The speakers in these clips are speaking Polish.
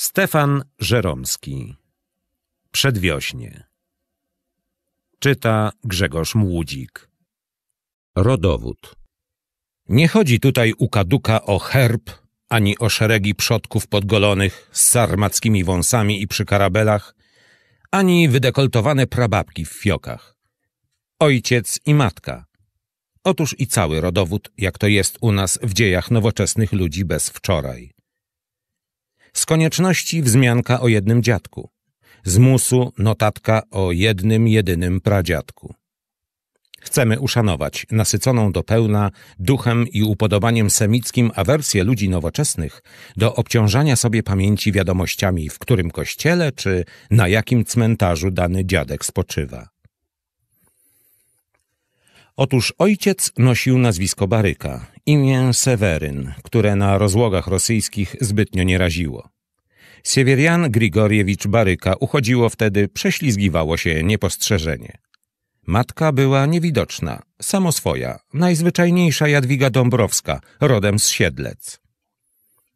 Stefan Żeromski Przedwiośnie Czyta Grzegorz Młudzik Rodowód Nie chodzi tutaj u kaduka o herb, ani o szeregi przodków podgolonych z sarmackimi wąsami i przy karabelach, ani wydekoltowane prababki w fiokach. Ojciec i matka. Otóż i cały rodowód, jak to jest u nas w dziejach nowoczesnych ludzi bez wczoraj. Z konieczności wzmianka o jednym dziadku. Z musu notatka o jednym jedynym pradziadku. Chcemy uszanować nasyconą do pełna duchem i upodobaniem semickim awersję ludzi nowoczesnych do obciążania sobie pamięci wiadomościami, w którym kościele czy na jakim cmentarzu dany dziadek spoczywa. Otóż ojciec nosił nazwisko Baryka, imię Seweryn, które na rozłogach rosyjskich zbytnio nie raziło. Siewierian Grigoriewicz Baryka uchodziło wtedy, prześlizgiwało się niepostrzeżenie. Matka była niewidoczna, swoja, najzwyczajniejsza Jadwiga Dąbrowska, rodem z Siedlec.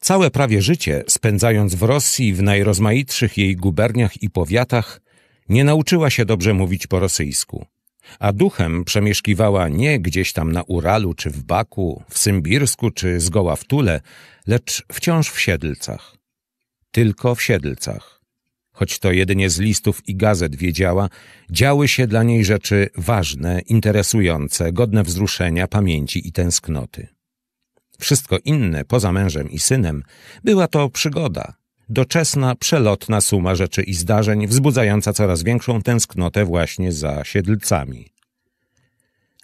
Całe prawie życie, spędzając w Rosji w najrozmaitszych jej guberniach i powiatach, nie nauczyła się dobrze mówić po rosyjsku a duchem przemieszkiwała nie gdzieś tam na Uralu czy w Baku, w Symbirsku czy zgoła w Tule, lecz wciąż w Siedlcach. Tylko w Siedlcach. Choć to jedynie z listów i gazet wiedziała, działy się dla niej rzeczy ważne, interesujące, godne wzruszenia, pamięci i tęsknoty. Wszystko inne, poza mężem i synem, była to przygoda – doczesna, przelotna suma rzeczy i zdarzeń, wzbudzająca coraz większą tęsknotę właśnie za siedlcami.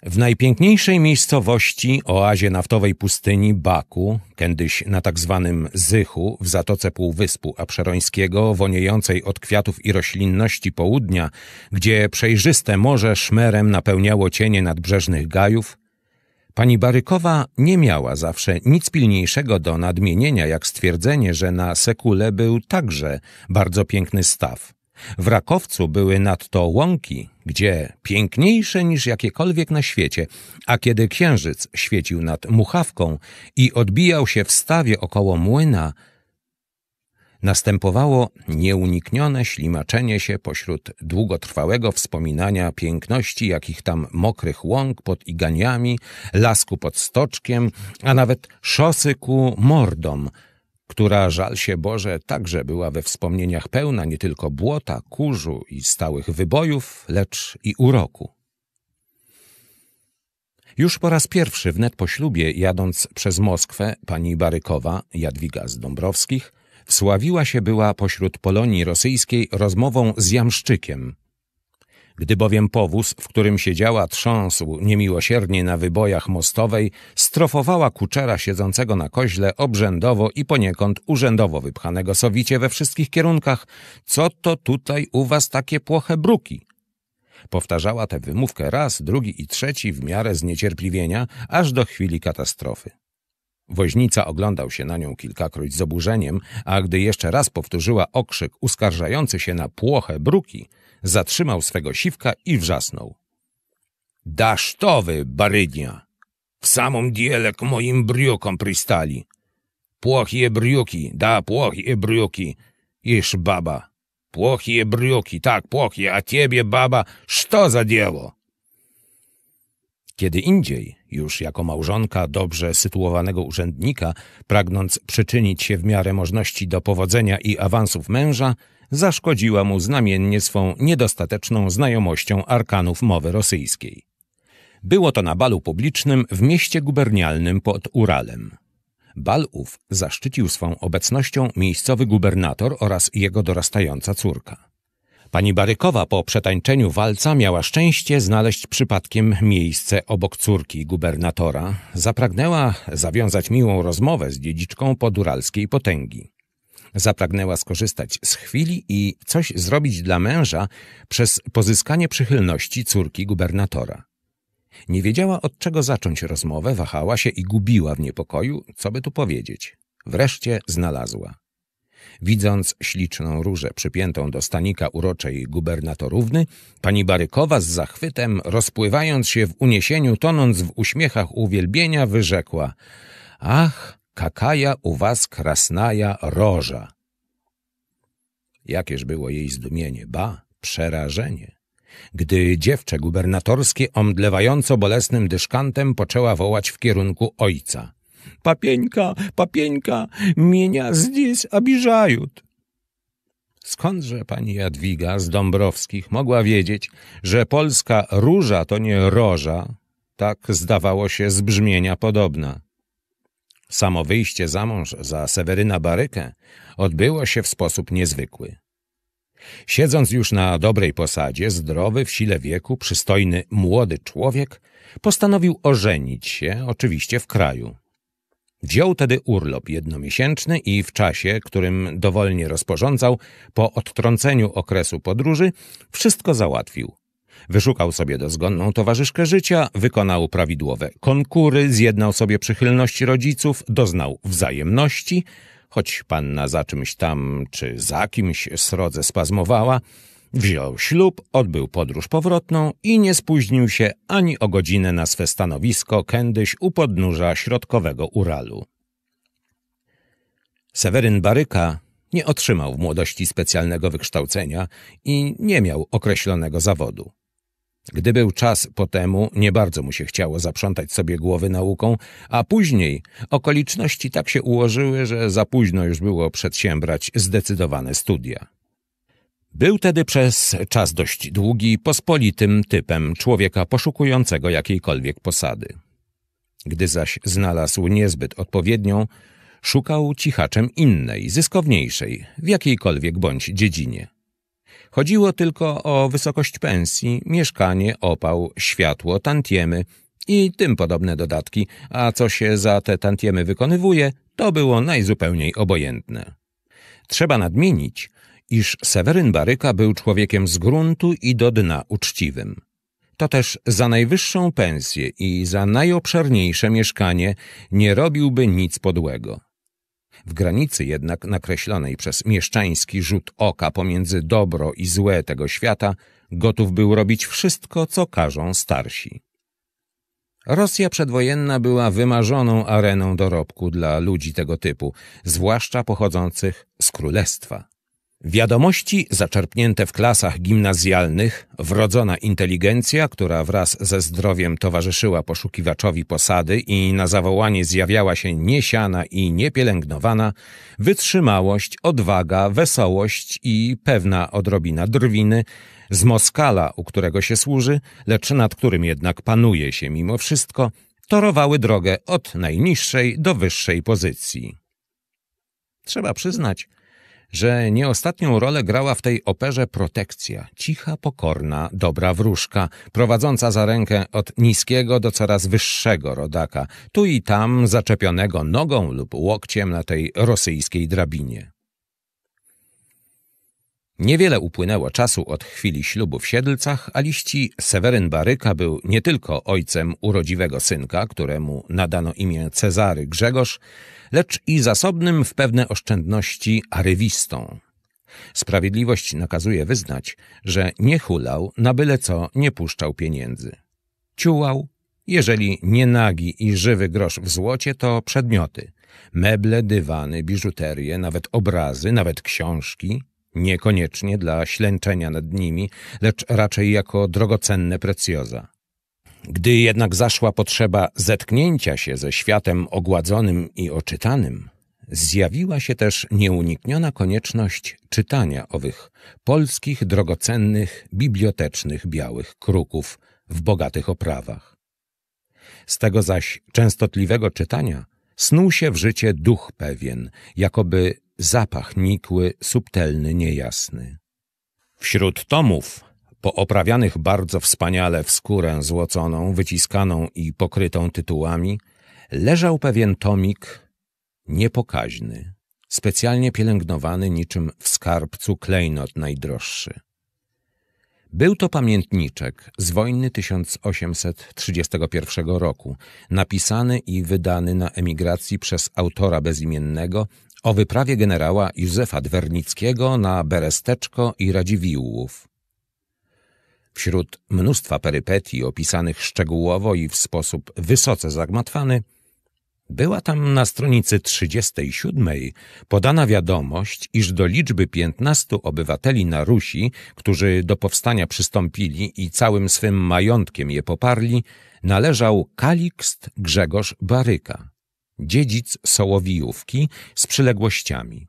W najpiękniejszej miejscowości, oazie naftowej pustyni Baku, kiedyś na tak zwanym Zychu w zatoce Półwyspu Abszerońskiego, woniejącej od kwiatów i roślinności południa, gdzie przejrzyste morze szmerem napełniało cienie nadbrzeżnych gajów, Pani Barykowa nie miała zawsze nic pilniejszego do nadmienienia, jak stwierdzenie, że na Sekule był także bardzo piękny staw. W Rakowcu były nadto łąki, gdzie piękniejsze niż jakiekolwiek na świecie, a kiedy księżyc świecił nad muchawką i odbijał się w stawie około młyna, następowało nieuniknione ślimaczenie się pośród długotrwałego wspominania piękności jakich tam mokrych łąk pod iganiami, lasku pod stoczkiem, a nawet szosy ku mordom, która, żal się Boże, także była we wspomnieniach pełna nie tylko błota, kurzu i stałych wybojów, lecz i uroku. Już po raz pierwszy wnet po ślubie, jadąc przez Moskwę, pani Barykowa, Jadwiga z Dąbrowskich, wsławiła się była pośród Polonii rosyjskiej rozmową z Jamszczykiem. Gdy bowiem powóz, w którym siedziała, trząsł niemiłosiernie na wybojach mostowej, strofowała kuczera siedzącego na koźle obrzędowo i poniekąd urzędowo wypchanego sowicie we wszystkich kierunkach. Co to tutaj u was takie płoche bruki? Powtarzała tę wymówkę raz, drugi i trzeci w miarę zniecierpliwienia, aż do chwili katastrofy. Woźnica oglądał się na nią kilkakroć z oburzeniem, a gdy jeszcze raz powtórzyła okrzyk uskarżający się na płochę bruki, zatrzymał swego siwka i wrzasnął. — Dasz to barydnia! W samą dielek moim briukom przystali. Płochie briuki, da płochie briuki, iż baba. Płochie briuki, tak płochie, a ciebie, baba, co za dzieło? Kiedy indziej, już jako małżonka dobrze sytuowanego urzędnika, pragnąc przyczynić się w miarę możliwości do powodzenia i awansów męża, zaszkodziła mu znamiennie swą niedostateczną znajomością arkanów mowy rosyjskiej. Było to na balu publicznym w mieście gubernialnym pod Uralem. Bal ów zaszczycił swą obecnością miejscowy gubernator oraz jego dorastająca córka. Pani Barykowa po przetańczeniu walca miała szczęście znaleźć przypadkiem miejsce obok córki gubernatora. Zapragnęła zawiązać miłą rozmowę z dziedziczką poduralskiej potęgi. Zapragnęła skorzystać z chwili i coś zrobić dla męża przez pozyskanie przychylności córki gubernatora. Nie wiedziała od czego zacząć rozmowę, wahała się i gubiła w niepokoju, co by tu powiedzieć. Wreszcie znalazła. Widząc śliczną różę przypiętą do stanika uroczej gubernatorówny, pani Barykowa z zachwytem, rozpływając się w uniesieniu, tonąc w uśmiechach uwielbienia, wyrzekła — Ach, kakaja u was krasnaja roża! Jakież było jej zdumienie, ba, przerażenie! gdy dziewczę gubernatorskie omdlewająco bolesnym dyszkantem poczęła wołać w kierunku ojca. Papieńka, papieńka, mienia здесь обижают. Skądże pani Jadwiga z Dąbrowskich mogła wiedzieć, że polska róża to nie roża? Tak zdawało się z brzmienia podobna. Samo wyjście za mąż za Seweryna Barykę odbyło się w sposób niezwykły. Siedząc już na dobrej posadzie, zdrowy w sile wieku, przystojny młody człowiek postanowił ożenić się, oczywiście w kraju. Wziął tedy urlop jednomiesięczny i w czasie, którym dowolnie rozporządzał, po odtrąceniu okresu podróży, wszystko załatwił. Wyszukał sobie dozgonną towarzyszkę życia, wykonał prawidłowe konkury, zjednał sobie przychylności rodziców, doznał wzajemności, choć panna za czymś tam czy za kimś srodze spazmowała – Wziął ślub, odbył podróż powrotną i nie spóźnił się ani o godzinę na swe stanowisko kiedyś u podnóża środkowego Uralu. Seweryn Baryka nie otrzymał w młodości specjalnego wykształcenia i nie miał określonego zawodu. Gdy był czas po temu, nie bardzo mu się chciało zaprzątać sobie głowy nauką, a później okoliczności tak się ułożyły, że za późno już było przedsiębrać zdecydowane studia. Był tedy przez czas dość długi pospolitym typem człowieka poszukującego jakiejkolwiek posady. Gdy zaś znalazł niezbyt odpowiednią, szukał cichaczem innej, zyskowniejszej, w jakiejkolwiek bądź dziedzinie. Chodziło tylko o wysokość pensji, mieszkanie, opał, światło, tantiemy i tym podobne dodatki, a co się za te tantiemy wykonywuje, to było najzupełniej obojętne. Trzeba nadmienić, iż Seweryn Baryka był człowiekiem z gruntu i do dna uczciwym. To też za najwyższą pensję i za najobszerniejsze mieszkanie nie robiłby nic podłego. W granicy jednak nakreślonej przez mieszczański rzut oka pomiędzy dobro i złe tego świata gotów był robić wszystko, co każą starsi. Rosja przedwojenna była wymarzoną areną dorobku dla ludzi tego typu, zwłaszcza pochodzących z królestwa. Wiadomości zaczerpnięte w klasach gimnazjalnych, wrodzona inteligencja, która wraz ze zdrowiem towarzyszyła poszukiwaczowi posady i na zawołanie zjawiała się niesiana i niepielęgnowana, wytrzymałość, odwaga, wesołość i pewna odrobina drwiny, z Moskala, u którego się służy, lecz nad którym jednak panuje się mimo wszystko, torowały drogę od najniższej do wyższej pozycji. Trzeba przyznać, że nie ostatnią rolę grała w tej operze protekcja, cicha, pokorna, dobra wróżka, prowadząca za rękę od niskiego do coraz wyższego rodaka, tu i tam zaczepionego nogą lub łokciem na tej rosyjskiej drabinie. Niewiele upłynęło czasu od chwili ślubu w Siedlcach, a liści Seweryn Baryka był nie tylko ojcem urodziwego synka, któremu nadano imię Cezary Grzegorz, lecz i zasobnym w pewne oszczędności arywistą. Sprawiedliwość nakazuje wyznać, że nie hulał, na byle co nie puszczał pieniędzy. Ciułał, jeżeli nie nagi i żywy grosz w złocie, to przedmioty. Meble, dywany, biżuterię, nawet obrazy, nawet książki – niekoniecznie dla ślęczenia nad nimi, lecz raczej jako drogocenne precjoza. Gdy jednak zaszła potrzeba zetknięcia się ze światem ogładzonym i oczytanym, zjawiła się też nieunikniona konieczność czytania owych polskich drogocennych bibliotecznych białych kruków w bogatych oprawach. Z tego zaś częstotliwego czytania snuł się w życie duch pewien, jakoby zapach nikły, subtelny, niejasny. Wśród tomów, pooprawianych bardzo wspaniale w skórę złoconą, wyciskaną i pokrytą tytułami, leżał pewien tomik niepokaźny, specjalnie pielęgnowany niczym w skarbcu klejnot najdroższy. Był to pamiętniczek z wojny 1831 roku, napisany i wydany na emigracji przez autora bezimiennego o wyprawie generała Józefa Dwernickiego na Beresteczko i Radziwiłłów. Wśród mnóstwa perypetii opisanych szczegółowo i w sposób wysoce zagmatwany, była tam na stronicy 37 podana wiadomość, iż do liczby 15 obywateli na Rusi, którzy do powstania przystąpili i całym swym majątkiem je poparli, należał Kalikst Grzegorz Baryka dziedzic Sołowijówki z przyległościami.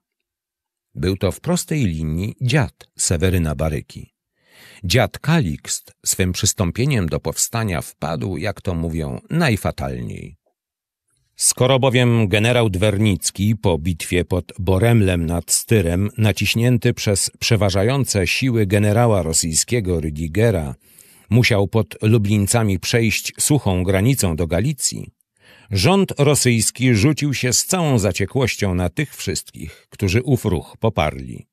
Był to w prostej linii dziad Seweryna Baryki. Dziad Kalikst swym przystąpieniem do powstania wpadł, jak to mówią, najfatalniej. Skoro bowiem generał Dwernicki po bitwie pod Boremlem nad Styrem, naciśnięty przez przeważające siły generała rosyjskiego Rydigera, musiał pod Lublińcami przejść suchą granicą do Galicji, Rząd rosyjski rzucił się z całą zaciekłością na tych wszystkich, którzy ów ruch poparli.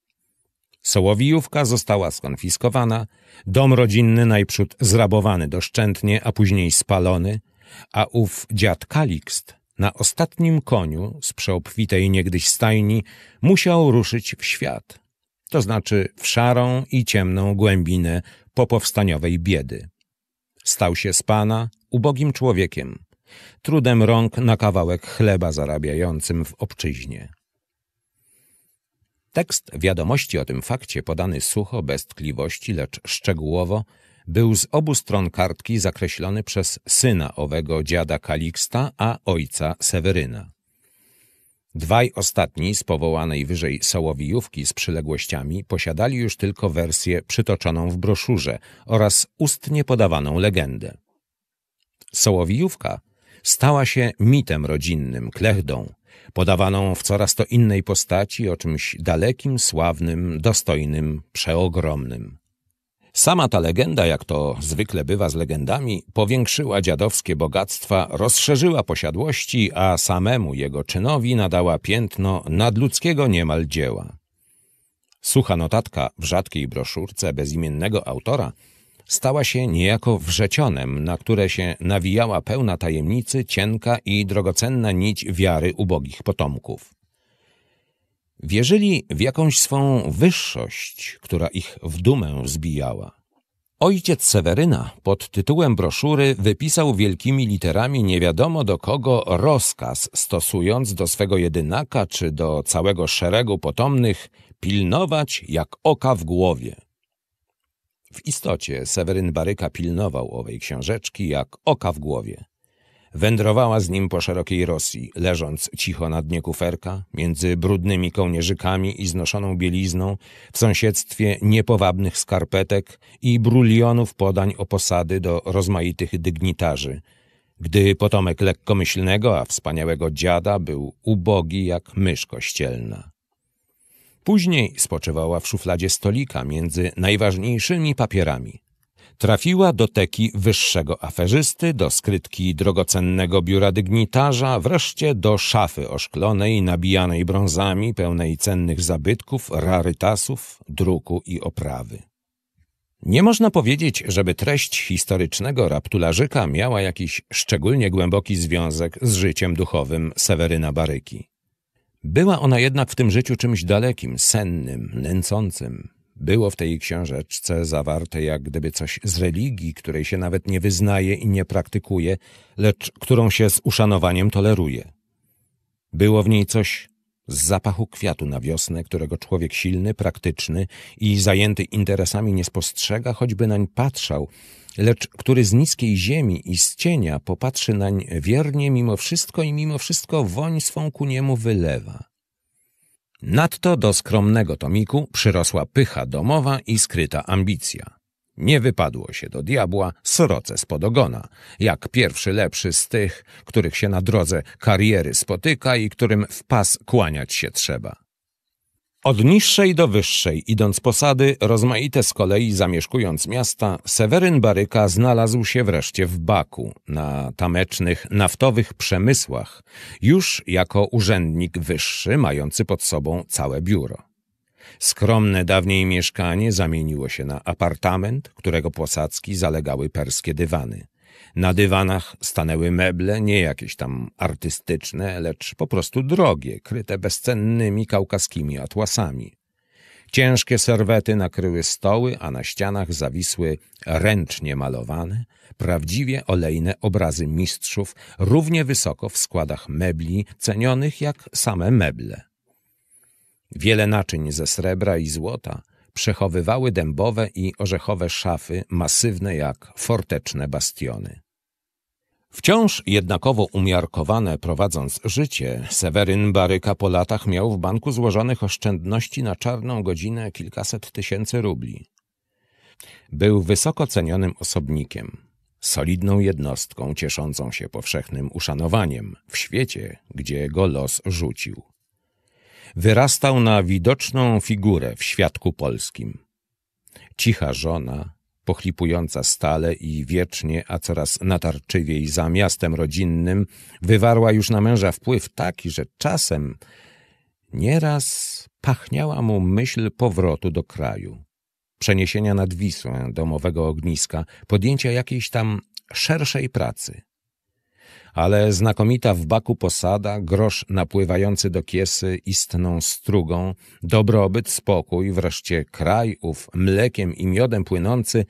Sołowijówka została skonfiskowana, dom rodzinny najprzód zrabowany doszczętnie, a później spalony, a ów dziad Kalikst na ostatnim koniu z przeobfitej niegdyś stajni musiał ruszyć w świat, to znaczy w szarą i ciemną głębinę popowstaniowej biedy. Stał się z pana ubogim człowiekiem, trudem rąk na kawałek chleba zarabiającym w obczyźnie. Tekst wiadomości o tym fakcie, podany sucho, bez tkliwości, lecz szczegółowo, był z obu stron kartki zakreślony przez syna owego dziada Kaliksta, a ojca Seweryna. Dwaj ostatni z powołanej wyżej sołowijówki z przyległościami posiadali już tylko wersję przytoczoną w broszurze oraz ustnie podawaną legendę. Sołowijówka stała się mitem rodzinnym, klechdą, podawaną w coraz to innej postaci o czymś dalekim, sławnym, dostojnym, przeogromnym. Sama ta legenda, jak to zwykle bywa z legendami, powiększyła dziadowskie bogactwa, rozszerzyła posiadłości, a samemu jego czynowi nadała piętno nadludzkiego niemal dzieła. Sucha notatka w rzadkiej broszurce bezimiennego autora – stała się niejako wrzecionem, na które się nawijała pełna tajemnicy, cienka i drogocenna nić wiary ubogich potomków. Wierzyli w jakąś swą wyższość, która ich w dumę zbijała. Ojciec Seweryna pod tytułem broszury wypisał wielkimi literami nie wiadomo do kogo rozkaz, stosując do swego jedynaka czy do całego szeregu potomnych pilnować jak oka w głowie. W istocie Seweryn Baryka pilnował owej książeczki jak oka w głowie. Wędrowała z nim po szerokiej Rosji, leżąc cicho na dnie kuferka, między brudnymi kołnierzykami i znoszoną bielizną, w sąsiedztwie niepowabnych skarpetek i brulionów podań o posady do rozmaitych dygnitarzy. Gdy potomek lekkomyślnego, a wspaniałego dziada był ubogi jak mysz kościelna. Później spoczywała w szufladzie stolika między najważniejszymi papierami. Trafiła do teki wyższego aferzysty, do skrytki drogocennego biura dygnitarza, wreszcie do szafy oszklonej, nabijanej brązami, pełnej cennych zabytków, rarytasów, druku i oprawy. Nie można powiedzieć, żeby treść historycznego raptularzyka miała jakiś szczególnie głęboki związek z życiem duchowym Seweryna Baryki. Była ona jednak w tym życiu czymś dalekim, sennym, nęcącym. Było w tej książeczce zawarte jak gdyby coś z religii, której się nawet nie wyznaje i nie praktykuje, lecz którą się z uszanowaniem toleruje. Było w niej coś z zapachu kwiatu na wiosnę, którego człowiek silny, praktyczny i zajęty interesami nie spostrzega, choćby nań patrzał, lecz który z niskiej ziemi i z cienia popatrzy nań wiernie mimo wszystko i mimo wszystko woń swą ku niemu wylewa. Nadto do skromnego tomiku przyrosła pycha domowa i skryta ambicja. Nie wypadło się do diabła sroce spod ogona, jak pierwszy lepszy z tych, których się na drodze kariery spotyka i którym w pas kłaniać się trzeba. Od niższej do wyższej, idąc posady, rozmaite z kolei zamieszkując miasta, Seweryn Baryka znalazł się wreszcie w Baku, na tamecznych naftowych przemysłach, już jako urzędnik wyższy mający pod sobą całe biuro. Skromne dawniej mieszkanie zamieniło się na apartament, którego posadzki zalegały perskie dywany. Na dywanach stanęły meble, nie jakieś tam artystyczne, lecz po prostu drogie, kryte bezcennymi kaukaskimi atłasami. Ciężkie serwety nakryły stoły, a na ścianach zawisły ręcznie malowane, prawdziwie olejne obrazy mistrzów, równie wysoko w składach mebli, cenionych jak same meble. Wiele naczyń ze srebra i złota przechowywały dębowe i orzechowe szafy masywne jak forteczne bastiony. Wciąż jednakowo umiarkowane prowadząc życie, Seweryn Baryka po latach miał w banku złożonych oszczędności na czarną godzinę kilkaset tysięcy rubli. Był wysoko cenionym osobnikiem, solidną jednostką cieszącą się powszechnym uszanowaniem w świecie, gdzie go los rzucił. Wyrastał na widoczną figurę w świadku polskim. Cicha żona, pochlipująca stale i wiecznie, a coraz natarczywiej za miastem rodzinnym, wywarła już na męża wpływ taki, że czasem nieraz pachniała mu myśl powrotu do kraju, przeniesienia nad Wisłę domowego ogniska, podjęcia jakiejś tam szerszej pracy ale znakomita w baku posada, grosz napływający do kiesy istną strugą, dobrobyt, spokój, wreszcie kraj ów mlekiem i miodem płynący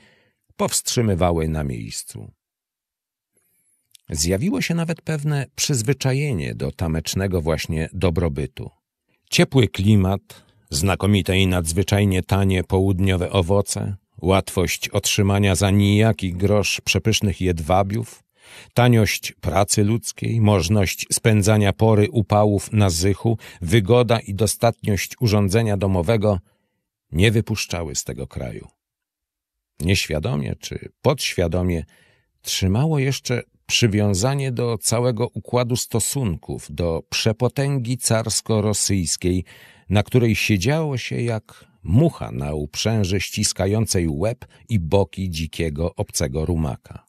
powstrzymywały na miejscu. Zjawiło się nawet pewne przyzwyczajenie do tamecznego właśnie dobrobytu. Ciepły klimat, znakomite i nadzwyczajnie tanie południowe owoce, łatwość otrzymania za nijaki grosz przepysznych jedwabiów, Taniość pracy ludzkiej, możność spędzania pory upałów na zychu, wygoda i dostatniość urządzenia domowego nie wypuszczały z tego kraju. Nieświadomie czy podświadomie trzymało jeszcze przywiązanie do całego układu stosunków, do przepotęgi carsko-rosyjskiej, na której siedziało się jak mucha na uprzęży ściskającej łeb i boki dzikiego obcego rumaka.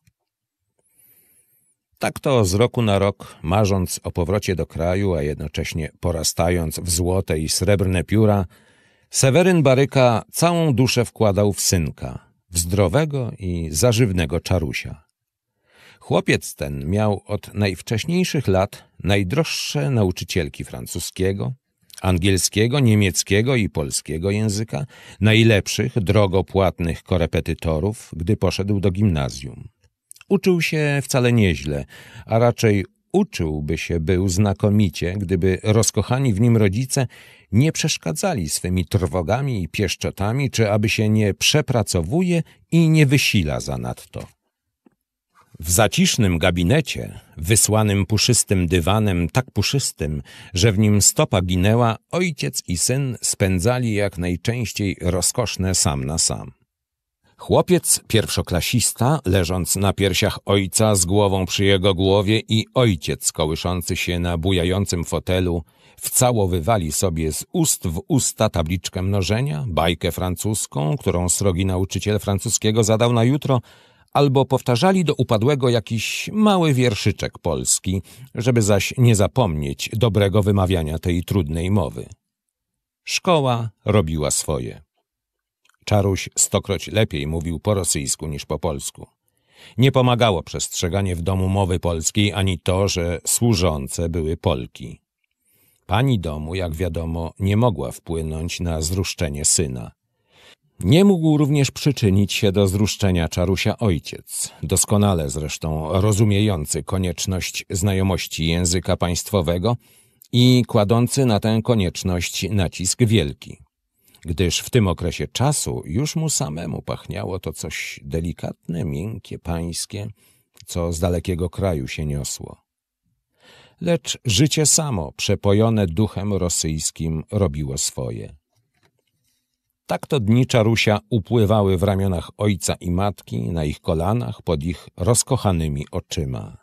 Tak to z roku na rok, marząc o powrocie do kraju, a jednocześnie porastając w złote i srebrne pióra, Seweryn Baryka całą duszę wkładał w synka, w zdrowego i zażywnego czarusia. Chłopiec ten miał od najwcześniejszych lat najdroższe nauczycielki francuskiego, angielskiego, niemieckiego i polskiego języka, najlepszych, drogopłatnych korepetytorów, gdy poszedł do gimnazjum uczył się wcale nieźle, a raczej uczyłby się był znakomicie, gdyby rozkochani w nim rodzice nie przeszkadzali swymi trwogami i pieszczotami, czy aby się nie przepracowuje i nie wysila zanadto. W zacisznym gabinecie, wysłanym puszystym dywanem, tak puszystym, że w nim stopa ginęła, ojciec i syn spędzali jak najczęściej rozkoszne sam na sam. Chłopiec pierwszoklasista, leżąc na piersiach ojca z głową przy jego głowie i ojciec kołyszący się na bujającym fotelu, wcałowywali sobie z ust w usta tabliczkę mnożenia, bajkę francuską, którą srogi nauczyciel francuskiego zadał na jutro, albo powtarzali do upadłego jakiś mały wierszyczek polski, żeby zaś nie zapomnieć dobrego wymawiania tej trudnej mowy. Szkoła robiła swoje. Czaruś stokroć lepiej mówił po rosyjsku niż po polsku. Nie pomagało przestrzeganie w domu mowy polskiej ani to, że służące były Polki. Pani domu, jak wiadomo, nie mogła wpłynąć na zruszczenie syna. Nie mógł również przyczynić się do zruszczenia czarusia ojciec, doskonale zresztą rozumiejący konieczność znajomości języka państwowego i kładący na tę konieczność nacisk wielki gdyż w tym okresie czasu już mu samemu pachniało to coś delikatne, miękkie, pańskie, co z dalekiego kraju się niosło. Lecz życie samo, przepojone duchem rosyjskim, robiło swoje. Tak to dni czarusia upływały w ramionach ojca i matki, na ich kolanach, pod ich rozkochanymi oczyma.